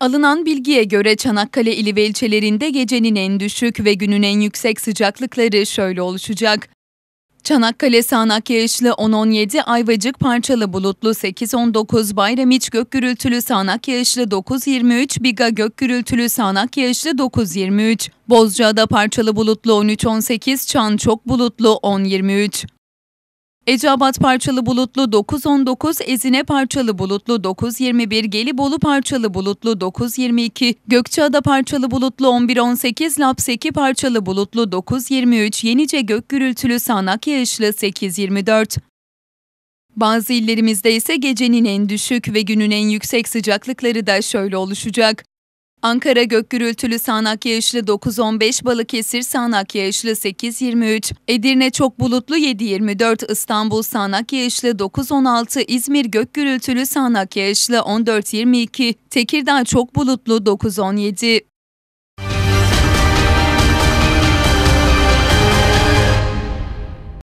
Alınan bilgiye göre Çanakkale ili ve ilçelerinde gecenin en düşük ve günün en yüksek sıcaklıkları şöyle oluşacak. Çanakkale sağanak yağışlı 10-17, Ayvacık parçalı bulutlu 8-19, Bayramiç gök gürültülü sağanak yağışlı 9-23, Biga gök gürültülü sağanak yağışlı 9-23, Bozcaada parçalı bulutlu 13-18, Çan çok bulutlu 10-23. Eceabat parçalı bulutlu 9-19, Ezine parçalı bulutlu 9-21, Gelibolu parçalı bulutlu 9-22, Gökçeada parçalı bulutlu 11-18, Lapseki parçalı bulutlu 9-23, Yenice gök gürültülü sağanak yağışlı 8-24. Bazı illerimizde ise gecenin en düşük ve günün en yüksek sıcaklıkları da şöyle oluşacak. Ankara gök gürültülü sağanak yağışlı 9-15, Balıkesir sağanak yağışlı 8-23, Edirne çok bulutlu 7-24, İstanbul sağanak yağışlı 9-16, İzmir gök gürültülü sağanak yağışlı 14-22, Tekirdağ çok bulutlu 9-17.